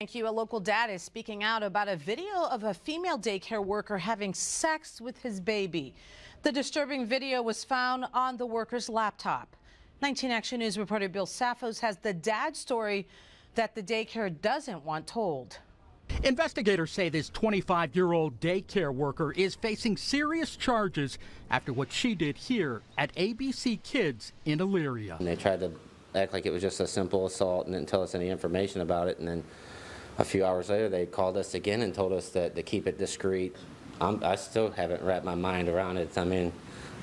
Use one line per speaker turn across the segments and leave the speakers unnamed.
Thank you. A local dad is speaking out about a video of a female daycare worker having sex with his baby. The disturbing video was found on the worker's laptop. 19 Action News reporter Bill Safos has the dad story that the daycare doesn't
want told. Investigators say this 25 year old daycare worker is facing serious charges after what she did here at ABC Kids in Elyria.
And they tried to act like it was just a simple assault and didn't tell us any information about it. And then a few hours later, they called us again and told us that to keep it discreet. I'm, I still haven't wrapped my mind around it. I mean,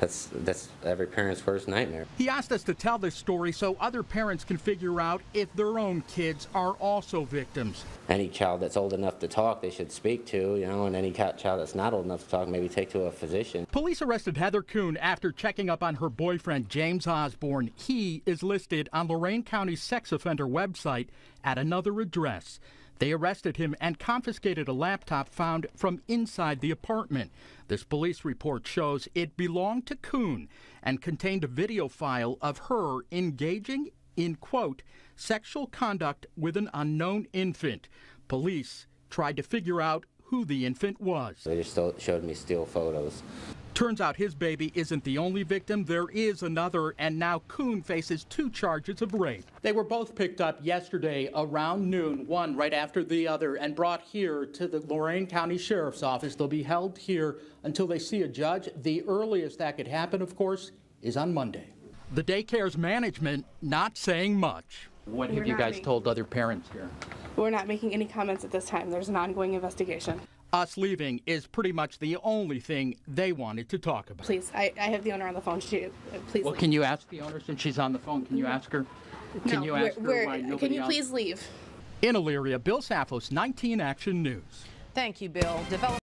that's that's every parent's worst nightmare.
He asked us to tell this story so other parents can figure out if their own kids are also victims.
Any child that's old enough to talk, they should speak to, you know, and any child that's not old enough to talk, maybe take to a physician.
Police arrested Heather Kuhn after checking up on her boyfriend, James Osborne. He is listed on Lorain County's sex offender website at another address. They arrested him and confiscated a laptop found from inside the apartment. This police report shows it belonged to Kuhn and contained a video file of her engaging in, quote, sexual conduct with an unknown infant. Police tried to figure out who the infant was.
They just showed me still
photos Turns out his baby isn't the only victim. There is another, and now Coon faces two charges of rape. They were both picked up yesterday around noon, one right after the other, and brought here to the Lorain County Sheriff's Office. They'll be held here until they see a judge. The earliest that could happen, of course, is on Monday. The daycare's management not saying much. What have you guys told other parents here? We're not making
any comments at this time. There's an ongoing investigation.
Us leaving is pretty much the only thing they wanted to talk about.
Please, I, I have the owner on the phone. She, uh, please. Well, leave. can
you ask the owner since she's on the phone? Can you ask her? Can no, you ask we're, her we're, Can you please leave? In Elyria, Bill Saffos, 19 Action News.
Thank you, Bill. Develop